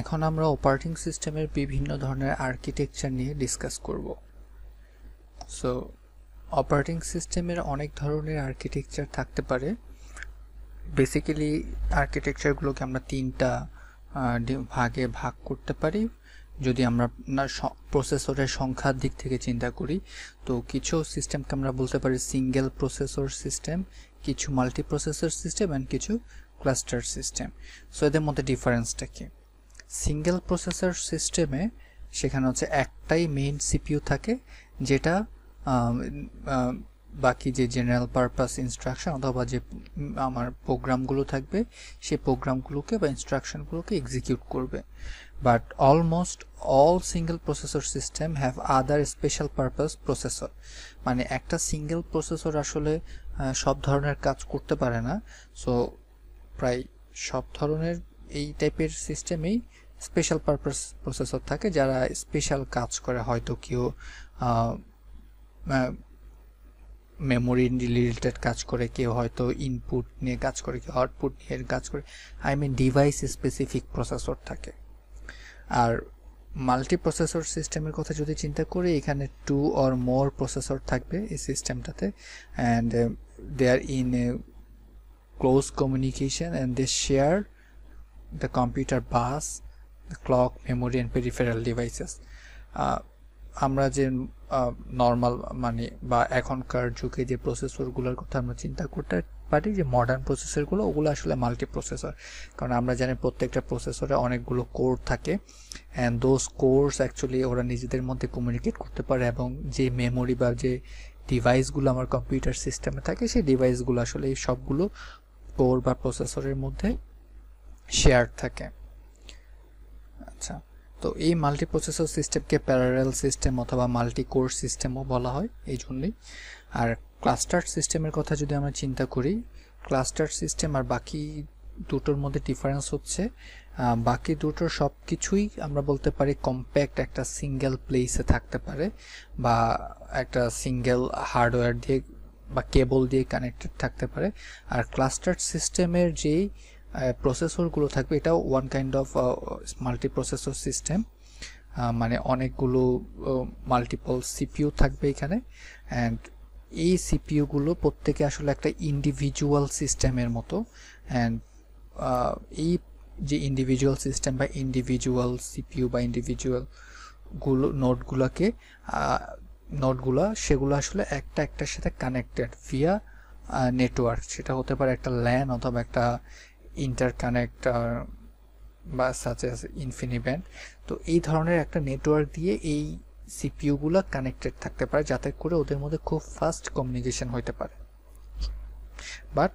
এখন আমরা অপারেটিং সিস্টেমের বিভিন্ন ধরনের আর্কিটেকচার নিয়ে ডিসকাস করব সো অপারেটিং সিস্টেমের অনেক ধরনের আর্কিটেকচার থাকতে পারে বেসিক্যালি আর্কিটেকচারগুলোকে আমরা তিনটা ভাগে ভাগ করতে পারি যদি আমরা না প্রসেসরের সংখ্যার দিক থেকে চিন্তা করি তো কিছু সিস্টেমকে আমরা বলতে পারি সিঙ্গেল প্রসেসর সিস্টেম কিছু মাল্টি প্রসেসর সিস্টেম অ্যান্ড কিছু ক্লাস্টার সিস্টেম সো এদের মধ্যে ডিফারেন্সটা কী সিঙ্গেল প্রসেসর সিস্টেমে সেখানে হচ্ছে একটাই মেইন সিপিউ থাকে যেটা বাকি যে জেনারেল পারপাস ইনস্ট্রাকশন অথবা যে আমার প্রোগ্রামগুলো থাকবে সেই প্রোগ্রামগুলোকে বা ইনস্ট্রাকশনগুলোকে এক্সিকিউট করবে but almost all single processor system have other special purpose processor মানে একটা সিঙ্গেল প্রসেসর আসলে সব ধরনের কাজ করতে পারে না সো প্রায় সব ধরনের এই টাইপের সিস্টেমেই স্পেশাল পারপাস প্রসেসর থাকে যারা স্পেশাল কাজ করে হয়তো কেউ মেমোরি রিলেটেড কাজ করে কেউ হয়তো ইনপুট নিয়ে কাজ করে কেউ আউটপুট নিয়ে কাজ করে I mean device specific processor থাকে আর মাল্টি প্রসেসর সিস্টেমের কথা যদি চিন্তা করি এখানে টু অর মোর প্রসেসর থাকবে এই সিস্টেমটাতে and they are in a close communication and they share the computer bus clock, memory and peripheral devices uh, আমরা যে নর্মাল uh, মানে বা এখনকার যুগে যে প্রসেসরগুলোর কথা আমরা চিন্তা করতে পারি যে মডার্ন প্রসেসরগুলো ওগুলো আসলে মাল্টি প্রসেসর কারণ আমরা জানি প্রত্যেকটা প্রসেসরে অনেকগুলো কোর থাকে অ্যান্ড দোজ কোর্স অ্যাকচুয়ালি ওরা নিজেদের মধ্যে কমিউনিকেট করতে পারে এবং যে মেমোরি বা যে ডিভাইসগুলো আমার কম্পিউটার সিস্টেমে থাকে সেই ডিভাইসগুলো আসলে এই সবগুলো কোর বা প্রসেসরের মধ্যে শেয়ার থাকে আচ্ছা তো এই মাল্টিপ্রসেসর সিস্টেমকে প্যারারেল সিস্টেম অথবা মাল্টি কোর সিস্টেমও বলা হয় এই জন্যই আর ক্লাস্টার সিস্টেমের কথা যদি আমরা চিন্তা করি ক্লাস্টার সিস্টেম আর বাকি দুটোর মধ্যে ডিফারেন্স হচ্ছে বাকি দুটোর সব কিছুই আমরা বলতে পারি কম্প্যাক্ট একটা সিঙ্গেল প্লেসে থাকতে পারে বা একটা সিঙ্গেল হার্ডওয়্যার দিয়ে বা কেবল দিয়ে কানেক্টেড থাকতে পারে আর ক্লাস্টার সিস্টেমের যেই প্রসেসরগুলো থাকবে এটাও one kind of multiprocessor system মানে অনেকগুলো মাল্টিপল uh, সিপিউ থাকবে এখানে অ্যান্ড এই সিপিউগুলো প্রত্যেকে আসলে একটা ইন্ডিভিজুয়াল সিস্টেমের মতো অ্যান্ড এই যে ইন্ডিভিজুয়াল সিস্টেম বা ইন্ডিভিজুয়াল সিপিউ বা ইন্ডিভিজুয়াল গুলো নোটগুলোকে নোটগুলো সেগুলো আসলে একটা একটার সাথে কানেক্টেড ভিয়া নেটওয়ার্ক সেটা হতে পারে একটা ল্যান অথবা একটা ইন্টারকানেক্ট আর বা সাচেস ব্যান্ড তো এই ধরনের একটা নেটওয়ার্ক দিয়ে এই সিপিইউগুলো কানেক্টেড থাকতে পারে যাতে করে ওদের মধ্যে খুব ফাস্ট কমিউনিকেশন হইতে পারে বাট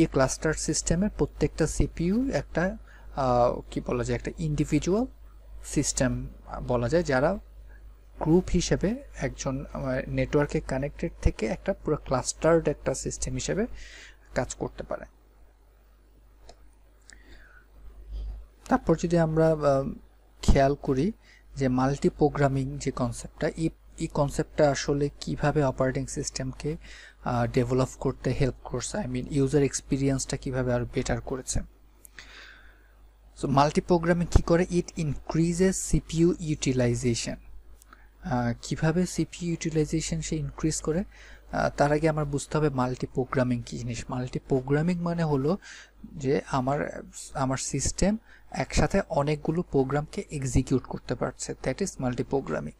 এই ক্লাস্টার সিস্টেমের প্রত্যেকটা সিপিইউ একটা কি বলা যায় একটা ইন্ডিভিজুয়াল সিস্টেম বলা যায় যারা গ্রুপ হিসেবে একজন নেটওয়ার্কে কানেক্টেড থেকে একটা পুরো ক্লাস্টার্ড একটা সিস্টেম হিসেবে কাজ করতে পারে তারপর যদি আমরা খেয়াল করি যে মাল্টি প্রোগ্রামিং যে কনসেপ্টটা ই এই কনসেপ্টটা আসলে কিভাবে অপারেটিং সিস্টেমকে ডেভেলপ করতে হেল্প করছে আই মিন ইউজার এক্সপিরিয়েন্সটা কিভাবে আরো বেটার করেছে সো মাল্টি প্রোগ্রামিং কী করে ইট ইনক্রিজেস সিপিইউ ইউটিলাইজেশন কীভাবে সিপিইউ ইউটিলাইজেশন সে ইনক্রিজ করে তার আগে আমার বুঝতে হবে মাল্টি প্রোগ্রামিং কী জিনিস মাল্টি প্রোগ্রামিং মানে হলো যে আমার আমার সিস্টেম একসাথে অনেকগুলো প্রোগ্রামকে এক্সিকিউট করতে পারছে দ্যাট ইজ প্রোগ্রামিং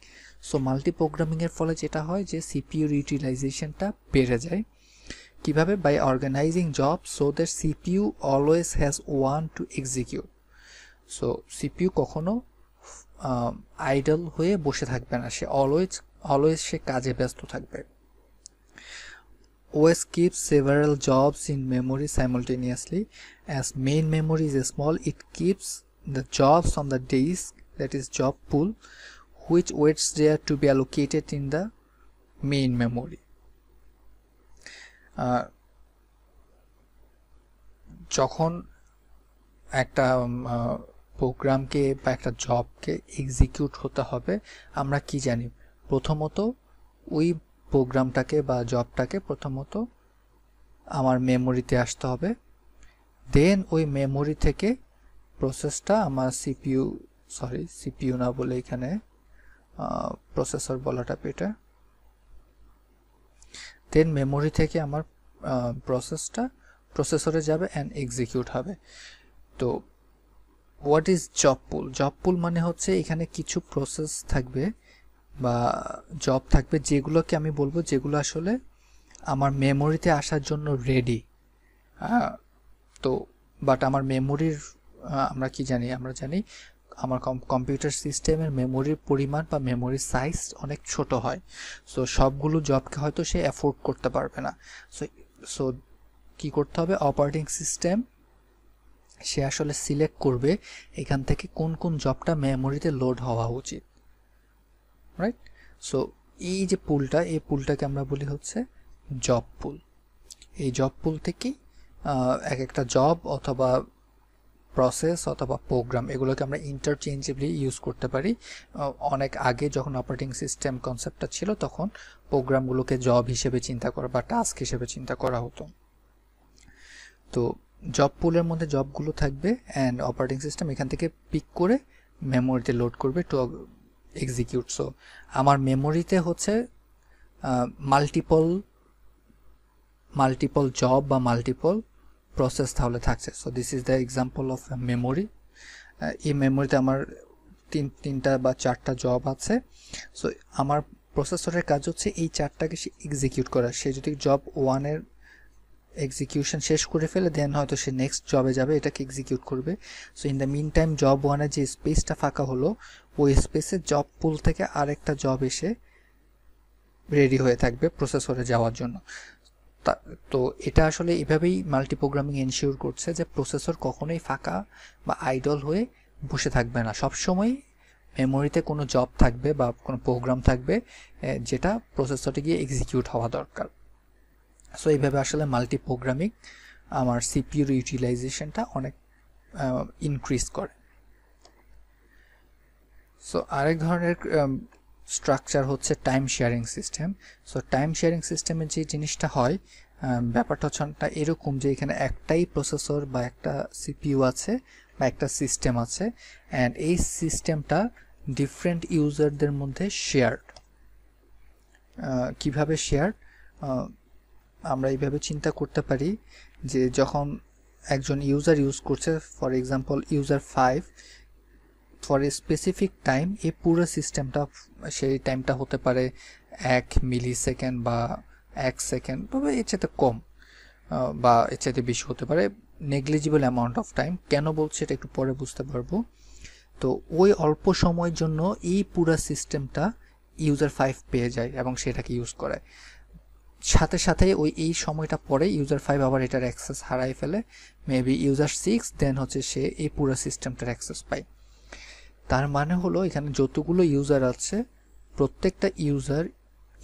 সো মাল্টিপ্রোগ্রামিংয়ের ফলে যেটা হয় যে সিপিইউর ইউটিলাইজেশনটা বেড়ে যায় কিভাবে by organizing job so that CPU always has one to execute so CPU কখনো আইডল হয়ে বসে থাকবে না সে অলওয়েজ অলওয়েজ সে কাজে ব্যস্ত থাকবে OS keeps several jobs in memory simultaneously. As main memory is small, it keeps the jobs on the disk that is job pool which waits there to be allocated in the main memory. যখন একটা প্রোগ্রামকে বা একটা জবকে execute হতে হবে আমরা কি জানি প্রথমত ওই প্রোগ্রামটাকে বা জবটাকে প্রথমত আমার মেমোরিতে আসতে হবে দেন ওই মেমোরি থেকে প্রসেসটা আমার সিপিইউ সরি সিপিইউ না বলে এখানে প্রসেসর বলাটা পেটা দেন মেমোরি থেকে আমার প্রসেসটা প্রসেসরে যাবে অ্যান্ড এক্সিকিউট হবে তো what is job pool job pool মানে হচ্ছে এখানে কিছু প্রসেস থাকবে বা জব থাকবে যেগুলোকে আমি বলবো যেগুলো আসলে আমার মেমোরিতে আসার জন্য রেডি হ্যাঁ? তো বাট আমার মেমোরির আমরা কি জানি আমরা জানি আমার কম্পিউটার সিস্টেমের মেমোরির পরিমাণ বা মেমোরির সাইজ অনেক ছোট হয় সো সবগুলো জবকে হয়তো সে অ্যাফোর্ড করতে পারবে না সো সো কী করতে হবে অপারেটিং সিস্টেম সে আসলে সিলেক্ট করবে এখান থেকে কোন কোন জবটা মেমোরিতে লোড হওয়া উচিত রাইট সো এই যে পুলটা এই পুলটাকে আমরা বলি হচ্ছে জব পুল এই জব পুল থেকে এক একটা জব অথবা প্রসেস অথবা প্রোগ্রাম এগুলোকে আমরা ইন্টারচেঞ্জেবলি ইউজ করতে পারি অনেক আগে যখন অপারেটিং সিস্টেম কনসেপ্টটা ছিল তখন প্রোগ্রামগুলোকে জব হিসেবে চিন্তা করা বা টাস্ক হিসেবে চিন্তা করা হতো তো জব পুলের মধ্যে জবগুলো থাকবে অ্যান্ড অপারেটিং সিস্টেম এখান থেকে পিক করে মেমোরিতে লোড করবে টু এক্সিকিউট সো আমার মেমোরিতে হচ্ছে মাল্টিপল মাল্টিপল জব বা মাল্টিপল প্রসেস তাহলে থাকছে so this is the example of memory এই মেমোরিতে আমার তিন তিনটা বা চারটা জব আছে সো আমার প্রসেসরের কাজ হচ্ছে এই চারটাকে সে এক্সিকিউট করা সে যদি জব ওয়ানের এক্সিকিউশন শেষ করে ফেলে দেন হয়তো সে নেক্সট জবে যাবে এটাকে এক্সিকিউট করবে so in the job ওয়ানে যে স্পেসটা ফাঁকা হলো ওই স্পেসে জব পুল থেকে আরেকটা জব এসে রেডি হয়ে থাকবে প্রসেসরে যাওয়ার জন্য তো এটা আসলে এভাবেই প্রোগ্রামিং এনশিওর করছে যে প্রসেসর কখনোই ফাঁকা বা আইডল হয়ে বসে থাকবে না সবসময় মেমোরিতে কোনো জব থাকবে বা কোনো প্রোগ্রাম থাকবে যেটা প্রসেসরে গিয়ে এক্সিকিউট হওয়া দরকার সো এইভাবে আসলে মাল্টি প্রোগ্রামিং আমার সিপিউর ইউটিলাইজেশনটা অনেক ইনক্রিজ করে সো আরেক ধরনের স্ট্রাকচার হচ্ছে time sharing system so time sharing সিস্টেমের যে জিনিসটা হয় ব্যাপারটা হচ্ছে অনেকটা এরকম যে এখানে একটাই প্রসেসর বা একটা সিপিইউ আছে বা একটা সিস্টেম আছে অ্যান্ড এই সিস্টেমটা ডিফারেন্ট ইউজারদের মধ্যে শেয়ার কিভাবে শেয়ার আমরা এইভাবে চিন্তা করতে পারি যে যখন একজন ইউজার ইউজ করছে for example user five for a specific time এই পুরো সিস্টেমটা সেই টাইমটা হতে পারে এক মিলি সেকেন্ড বা এক সেকেন্ড তবে এর চাইতে কম বা এর চাইতে বেশি হতে পারে নেগলিজিবল অ্যামাউন্ট অফ টাইম কেন বলছে এটা একটু পরে বুঝতে পারবো তো ওই অল্প সময়ের জন্য এই পুরা সিস্টেমটা ইউজার ফাইভ পেয়ে যায় এবং সেটাকে ইউজ করায় সাথে সাথে ওই এই সময়টা পরে ইউজার ফাইভ আবার এটার অ্যাক্সেস হারাই ফেলে মেবি ইউজার সিক্স দেন হচ্ছে সে এই পুরো সিস্টেমটার অ্যাক্সেস পায় তার মানে হলো এখানে যতগুলো ইউজার আছে প্রত্যেকটা ইউজার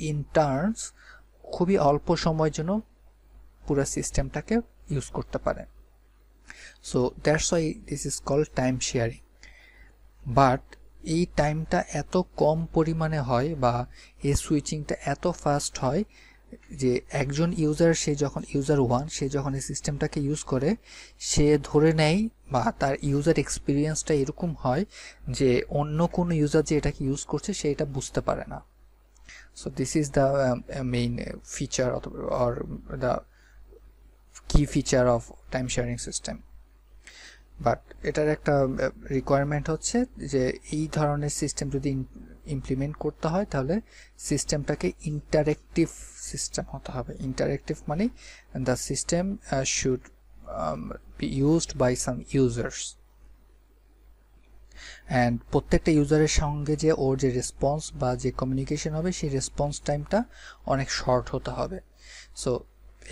ইন টার্নস খুবই অল্প সময়ের জন্য পুরো সিস্টেমটাকে ইউজ করতে পারে so that's why this is call time sharing but এই টাইমটা এত কম পরিমাণে হয় বা এই সুইচিংটা এত ফাস্ট হয় যে একজন ইউজার সে যখন ইউজার ওয়ান সে যখন এই সিস্টেমটাকে ইউজ করে সে ধরে নেয় বা তার ইউজার এক্সপিরিয়েন্সটা এরকম হয় যে অন্য কোনো ইউজার যে এটাকে ইউজ করছে সে এটা বুঝতে পারে না so this is the main feature অথবা or the key feature of time sharing system but এটার একটা রিকোয়ারমেন্ট um, হচ্ছে যে এই ধরনের সিস্টেম যদি ইমপ্লিমেন্ট করতে হয় তাহলে সিস্টেমটাকে ইন্টারেক্টিভ সিস্টেম হতে হবে ইন্টারেক্টিভ মানে the system should be used by some users and প্রত্যেকটা ইউজারের সঙ্গে যে ওর যে রেসপন্স বা যে কমিউনিকেশন হবে সেই রেসপন্স টাইমটা অনেক শর্ট হতে হবে সো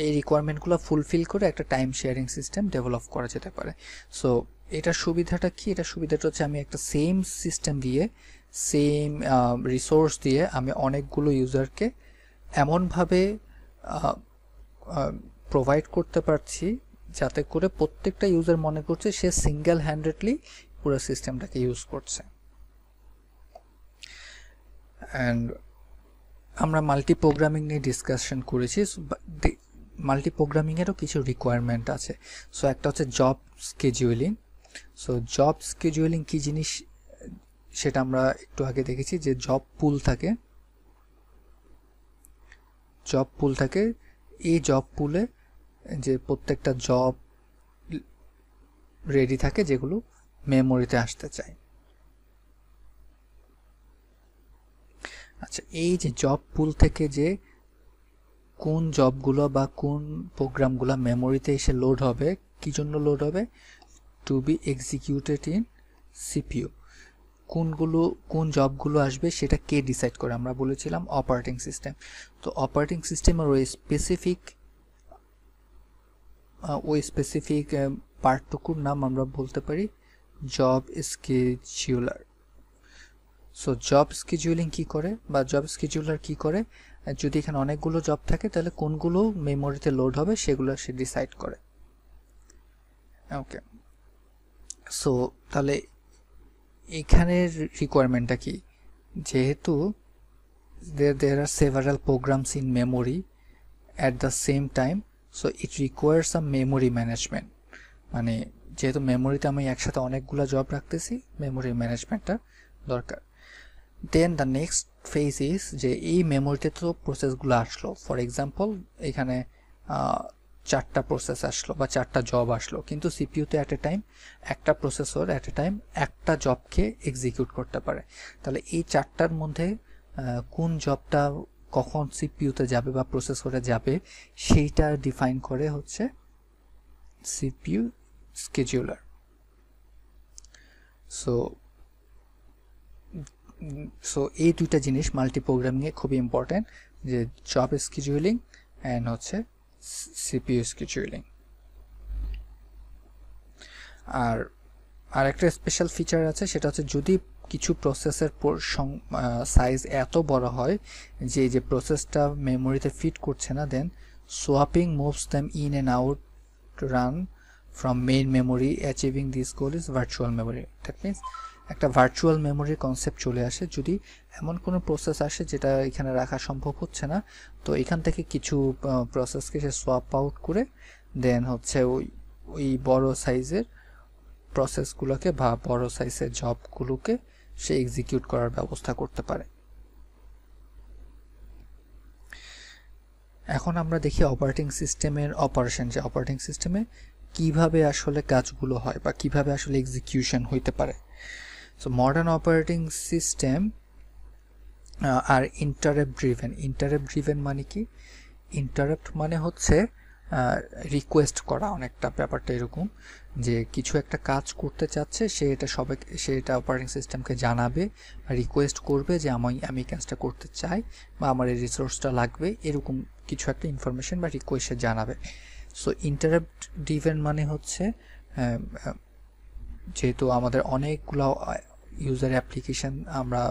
এই রিকোয়ারমেন্টগুলো ফুলফিল করে একটা টাইম শেয়ারিং সিস্টেম ডেভেলপ করা যেতে পারে সো এটার সুবিধাটা কি এটা সুবিধাটা হচ্ছে আমি একটা সেম সিস্টেম দিয়ে সেম রিসোর্স uh, দিয়ে আমি অনেকগুলো ইউজারকে এমনভাবে প্রোভাইড uh, uh, করতে পারছি যাতে করে প্রত্যেকটা ইউজার মনে করছে সে সিঙ্গেল হ্যান্ডেডলি পুরো সিস্টেমটাকে ইউজ করছে অ্যান্ড আমরা মাল্টি প্রোগ্রামিং নিয়ে ডিসকাশন করেছি মাল্টি প্রোগ্রামিংয়েরও কিছু রিকোয়ারমেন্ট আছে সো একটা হচ্ছে job scheduling so job scheduling কী জিনিস সেটা আমরা একটু আগে দেখেছি যে জব পুল থাকে জব পুল থাকে এই জব পুলে যে প্রত্যেকটা জব রেডি থাকে যেগুলো মেমোরিতে আসতে চায় আচ্ছা এই যে জব পুল থেকে যে কোন জবগুলো বা কোন প্রোগ্রামগুলো মেমোরিতে এসে লোড হবে কি জন্য লোড হবে to be executed in CPU কোনগুলো কোন জবগুলো আসবে সেটা কে ডিসাইড করে আমরা বলেছিলাম অপারেটিং সিস্টেম তো অপারেটিং সিস্টেমের ওই স্পেসিফিক ওই স্পেসিফিক পার্টটুকুর নাম আমরা বলতে পারি job scheduler so job scheduling কি করে বা জব স্কেজিউলার কি করে যদি এখানে অনেকগুলো জব থাকে তাহলে কোনগুলো মেমোরিতে লোড হবে সেগুলো সে ডিসাইড করে ওকে সো তাহলে এখানের রিকোয়ারমেন্টটা কি যেহেতু there are several programs in memory at the same time so it requires a memory management মানে যেহেতু মেমোরিতে আমি একসাথে অনেকগুলো জব রাখতেছি মেমোরি ম্যানেজমেন্টটা দরকার then the next phase is যে এই মেমোরিতে তো প্রসেসগুলো আসলো ফর এক্সাম্পল এখানে চারটা প্রসেস আসলো বা চারটা জব আসলো কিন্তু সিপিউতে অ্যাট এ টাইম একটা প্রসেসর অ্যাট এ টাইম একটা জবকে এক্সিকিউট করতে পারে তাহলে এই চারটার মধ্যে কোন জবটা কখন সিপিউতে যাবে বা প্রসেসরে যাবে সেইটা ডিফাইন করে হচ্ছে সিপিউ স্কেজিউলার সো সো এই দুইটা জিনিস মাল্টিপ্রোগ্রামিংয়ে খুবই ইম্পর্ট্যান্ট যে জব স্কেজিউলিং অ্যান্ড হচ্ছে CPU scheduling. আর আরেকটা স্পেশাল ফিচার আছে সেটা হচ্ছে যদি কিছু প্রসেসের সাইজ এত বড় হয় যে যে প্রসেসটা মেমোরিতে ফিট করছে না then swapping moves them in and out run from main memory achieving this goal is virtual memory that means একটা ভার্চুয়াল মেমোরি কনসেপ্ট চলে আসে যদি এমন কোনো প্রসেস আসে যেটা এখানে রাখা সম্ভব হচ্ছে না তো এখান থেকে কিছু প্রসেসকে সে সোয়াপ আউট করে দেন হচ্ছে ওই ওই বড় সাইজের প্রসেসগুলোকে বা বড় সাইজের জবগুলোকে সে এক্সিকিউট করার ব্যবস্থা করতে পারে এখন আমরা দেখি অপারেটিং সিস্টেমের অপারেশন যে অপারেটিং সিস্টেমে কিভাবে আসলে কাজগুলো হয় বা কিভাবে আসলে এক্সিকিউশন হইতে পারে so modern operating system are interrupt driven interrupt driven মানে কি ইন্টারেপ্ট মানে হচ্ছে রিকোয়েস্ট uh, করা অনেকটা ব্যাপারটা এরকম যে কিছু একটা কাজ করতে চাচ্ছে সে এটা সবে সে এটা অপারেটিং সিস্টেমকে জানাবে রিকোয়েস্ট করবে যে আমি আমি কাজটা করতে চাই বা আমার এই রিসোর্সটা লাগবে এরকম কিছু একটা ইনফরমেশন বা রিকোয়েস্টে জানাবে সো ইন্টারাপ্ট ডিভেন মানে হচ্ছে um, uh, যেহেতু আমাদের অনেকগুলো ইউজার অ্যাপ্লিকেশান আমরা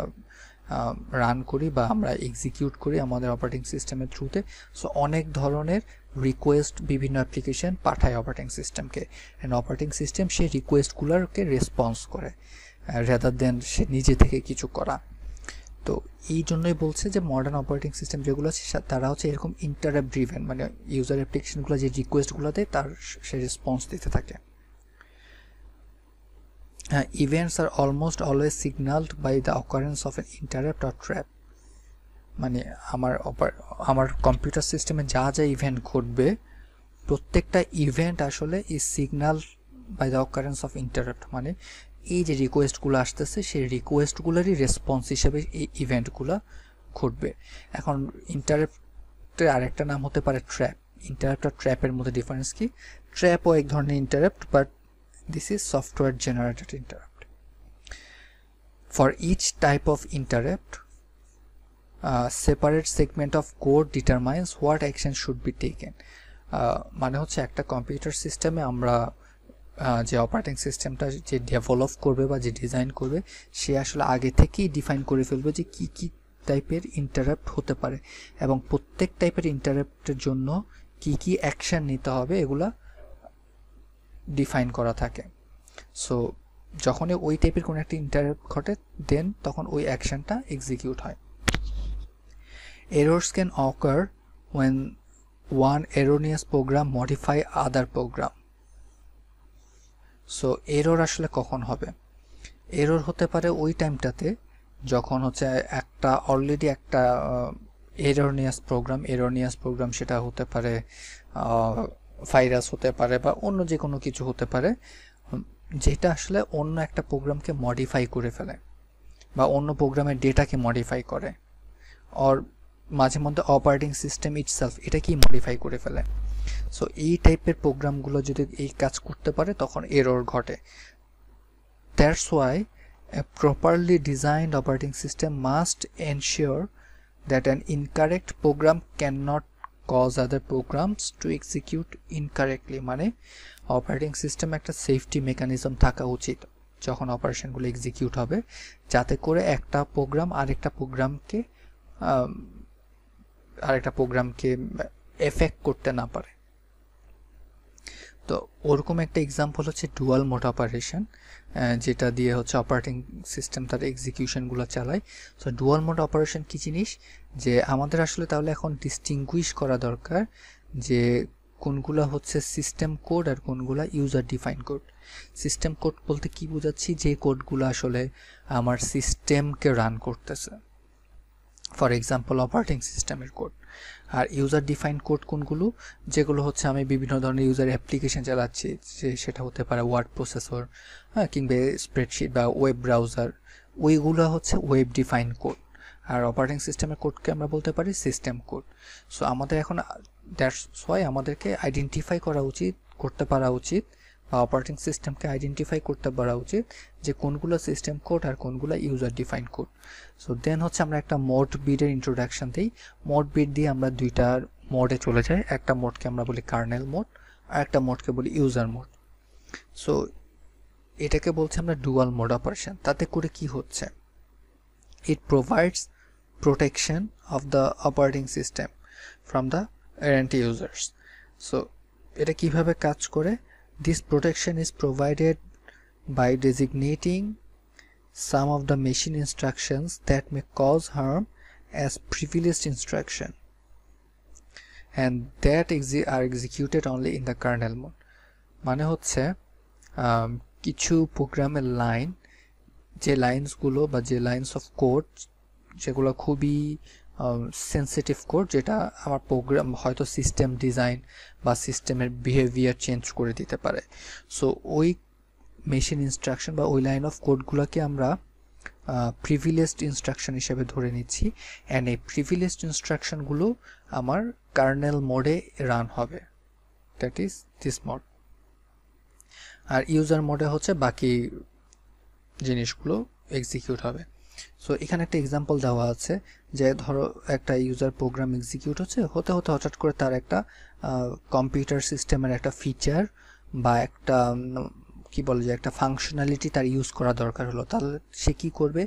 রান করি বা আমরা এক্সিকিউট করি আমাদের অপারেটিং সিস্টেমের থ্রুতে সো অনেক ধরনের রিকোয়েস্ট বিভিন্ন অ্যাপ্লিকেশান পাঠায় অপারেটিং সিস্টেমকে অ্যান্ড অপারেটিং সিস্টেম সেই রিকোয়েস্টগুলোকে রেসপন্স করে রেদার দেন সে নিজে থেকে কিছু করা তো এই জন্যই বলছে যে মডার্ন অপারেটিং সিস্টেম যেগুলো আছে তারা হচ্ছে এরকম ইন্টারাপ ড্রিভেন মানে ইউজার অ্যাপ্লিকেশানগুলো যে রিকোয়েস্টগুলো দেয় তার সে রেসপন্স দিতে থাকে Uh, events are almost always signaled by the occurrence of an interrupt or trap মানে আমার আমার কম্পিউটার সিস্টেমে যা যা ইভেন্ট ঘটবে প্রত্যেকটা ইভেন্ট আসলে is signal by the occurrence of interrupt মানে এই যে রিকোয়েস্টগুলো আসতেছে সেই রিকোয়েস্টগুলোরই রেসপন্স হিসেবে এই ইভেন্টগুলো ঘটবে এখন ইন্টারাপ্টের আরেকটা নাম হতে পারে ট্র্যাপ ইন্টারাপ্ট আর ট্র্যাপের মধ্যে ডিফারেন্স কি ট্র্যাপও এক ধরনের interrupt but This is software generated interrupt. For each type of interrupt, a separate segment of code determines what action should be taken. মানে হচ্ছে একটা কম্পিউটার সিস্টেমে আমরা যে অপারেটিং সিস্টেমটা যে ডেভেলপ করবে বা যে ডিজাইন করবে সে আসলে আগে থেকেই ডিফাইন করে ফেলবে যে কি কি টাইপের ইন্টারাপ্ট হতে পারে এবং প্রত্যেক টাইপের ইন্টারাপ্টের জন্য কি কি অ্যাকশান নিতে হবে এগুলা ডিফাইন করা থাকে সো যখনই ওই টাইপের কোনো একটা ইন্টারাপ্ট ঘটে দেন তখন ওই অ্যাকশানটা এক্সিকিউট হয় errors can occur when one erroneous program modify other program so error আসলে কখন হবে এরর হতে পারে ওই টাইমটাতে যখন হচ্ছে একটা অলরেডি একটা এরোনিয়াস প্রোগ্রাম এরোনিয়াস প্রোগ্রাম সেটা হতে পারে ভাইরাস হতে পারে বা অন্য যে কোনো কিছু হতে পারে যেটা আসলে অন্য একটা প্রোগ্রামকে মডিফাই করে ফেলে বা অন্য প্রোগ্রামের ডেটাকে মডিফাই করে অর মাঝে মধ্যে অপারেটিং সিস্টেম ইটসেলফ এটাকেই মডিফাই করে ফেলে সো এই টাইপের প্রোগ্রামগুলো যদি এই কাজ করতে পারে তখন এরর ঘটে that's why properly designed operating system must ensure that an incorrect program can not cause other programs to execute incorrectly মানে অপারেটিং সিস্টেম একটা সেফটি মেকানিজম থাকা উচিত যখন অপারেশনগুলো এক্সিকিউট হবে যাতে করে একটা প্রোগ্রাম আরেকটা প্রোগ্রামকে আরেকটা প্রোগ্রামকে এফেক্ট করতে না পারে তো ওরকম একটা এক্সাম্পল হচ্ছে ডুয়াল মোড অপারেশন যেটা দিয়ে হচ্ছে অপারেটিং সিস্টেম তার এক্সিকিউশনগুলো চালায় সো ডুয়াল মোড অপারেশন কী জিনিস যে আমাদের আসলে তাহলে এখন ডিস্টিংগুইশ করা দরকার যে কোনগুলো হচ্ছে সিস্টেম কোড আর কোনগুলো user define code system code বলতে কি বোঝাচ্ছি যে কোডগুলো আসলে আমার সিস্টেমকে রান করতেছে ফর এক্সাম্পল অপারেটিং সিস্টেমের কোড আর ইউজার ডিফাইন কোড কোনগুলো যেগুলো হচ্ছে আমি বিভিন্ন ধরনের ইউজার অ্যাপ্লিকেশন চালাচ্ছি যে সেটা হতে পারে ওয়ার্ড প্রসেসর হ্যাঁ কিংবা স্প্রেডশিট বা ওয়েব ব্রাউজার ওইগুলো হচ্ছে ওয়েব ডিফাইন কোড আর অপারেটিং সিস্টেমের কোডকে আমরা বলতে পারি সিস্টেম কোড সো আমাদের এখন দ্যাটস ওয়াই আমাদেরকে আইডেন্টিফাই করা উচিত করতে পারা উচিত বা অপারেটিং সিস্টেমকে আইডেন্টিফাই করতে পারা উচিত যে কোনগুলো সিস্টেম কোড আর কোনগুলো user define code so then হচ্ছে আমরা একটা মোড বিডের ইন্ট্রোডাকশান দিই মোড বিড দিয়ে আমরা দুইটা মোডে চলে যাই একটা মোডকে আমরা বলি কার্নেল মোড আর একটা মোডকে বলি ইউজার মোড সো এটাকে বলছি আমরা ডুয়াল মোড অপারেশন তাতে করে কি হচ্ছে it provides protection of the operating system from the errant users so এটা কিভাবে কাজ করে this protection is provided by designating some of the machine instructions that may cause harm as privileged instruction and that exe are executed only in the kernel mode মানে হচ্ছে কিছু প্রোগ্রামের line যে লাইনসগুলো বা যে লাইনস অফ কোড যেগুলো খুবই sensitive code যেটা আমার প্রোগ্রাম হয়তো সিস্টেম ডিজাইন বা সিস্টেমের বিহেভিয়ার চেঞ্জ করে দিতে পারে সো ওই মেশিন ইনস্ট্রাকশন বা ওই লাইন অফ কোডগুলোকে আমরা প্রিভিলেজড ইনস্ট্রাকশন হিসেবে ধরে নিচ্ছি অ্যান্ড এই প্রিভিলেজড ইনস্ট্রাকশনগুলো আমার কার্নেল মোডে রান হবে দ্যাট ইজ দিস মোড আর ইউজার মোডে হচ্ছে বাকি জিনিসগুলো এক্সিকিউট হবে সো এখানে একটা এক্সাম্পল দেওয়া আছে যে ধরো একটা ইউজার প্রোগ্রাম এক্সিকিউট হচ্ছে হতে হতে হঠাৎ করে তার একটা কম্পিউটার সিস্টেমের একটা ফিচার বা একটা কি বলে যে একটা ফাংশনালিটি তার ইউজ করা দরকার হলো তাহলে সে কি করবে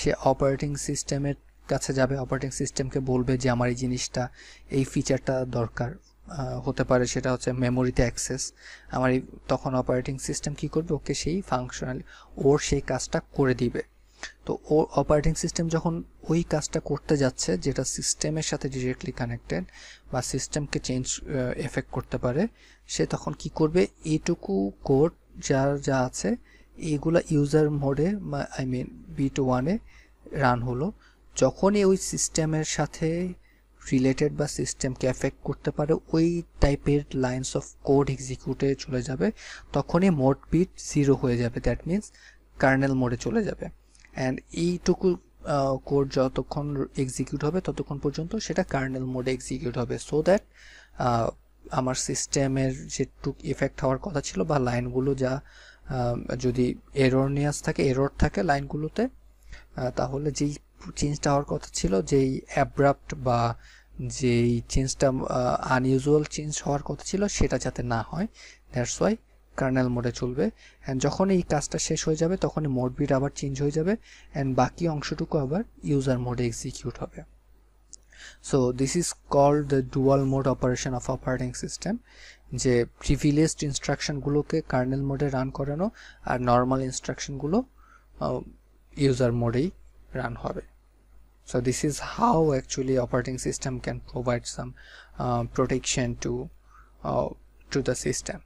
সে অপারেটিং সিস্টেমের কাছে যাবে অপারেটিং সিস্টেমকে বলবে যে আমার এই জিনিসটা এই ফিচারটা দরকার হতে পারে সেটা হচ্ছে মেমোরিতে অ্যাক্সেস আমার এই তখন অপারেটিং সিস্টেম কি করবে ওকে সেই ফাংশনাল ওর সেই কাজটা করে দিবে তো ও অপারেটিং সিস্টেম যখন ওই কাজটা করতে যাচ্ছে যেটা সিস্টেমের সাথে ডিরেক্টলি কানেক্টেড বা সিস্টেমকে চেঞ্জ এফেক্ট করতে পারে সে তখন কি করবে এটুকু কোড যার যা আছে এগুলা ইউজার মোডে আই মিন বিট ওয়ানে রান হলো যখনই ওই সিস্টেমের সাথে রিলেটেড বা সিস্টেমকে এফেক্ট করতে পারে ওই টাইপের লাইন্স অফ কোড এক্সিকিউটে চলে যাবে তখনই মোড বিট জিরো হয়ে যাবে দ্যাট মিনস কার্নেল মোডে চলে যাবে অ্যান্ড এইটুকু কোড যতক্ষণ এক্সিকিউট হবে ততক্ষণ পর্যন্ত সেটা কার্নেল মোডে এক্সিকিউট হবে সো দ্যাট আমার সিস্টেমের যেটুক এফেক্ট হওয়ার কথা ছিল বা লাইনগুলো যা যদি এরর নিয়াস থাকে এরর থাকে লাইনগুলোতে তাহলে যেই চেঞ্জটা হওয়ার কথা ছিল যেই অ্যাব্রাপ্ট বা যেই চেঞ্জটা আনইউজুয়াল চেঞ্জ হওয়ার কথা ছিল সেটা যাতে না হয় দ্যাটস ওয়াই কার্নেল মোডে চলবে অ্যান্ড যখন এই কাজটা শেষ হয়ে যাবে তখন মোড বিট আবার চেঞ্জ হয়ে যাবে অ্যান্ড বাকি অংশটুকু আবার ইউজার মোডে এক্সিকিউট হবে so this is called the dual mode operation of operating system যে প্রিভিলেজড ইনস্ট্রাকশনগুলোকে কার্নেল মোডে রান করানো আর নর্মাল ইনস্ট্রাকশনগুলো ইউজার মোডেই রান হবে so this is how actually operating system can provide some protection to to the system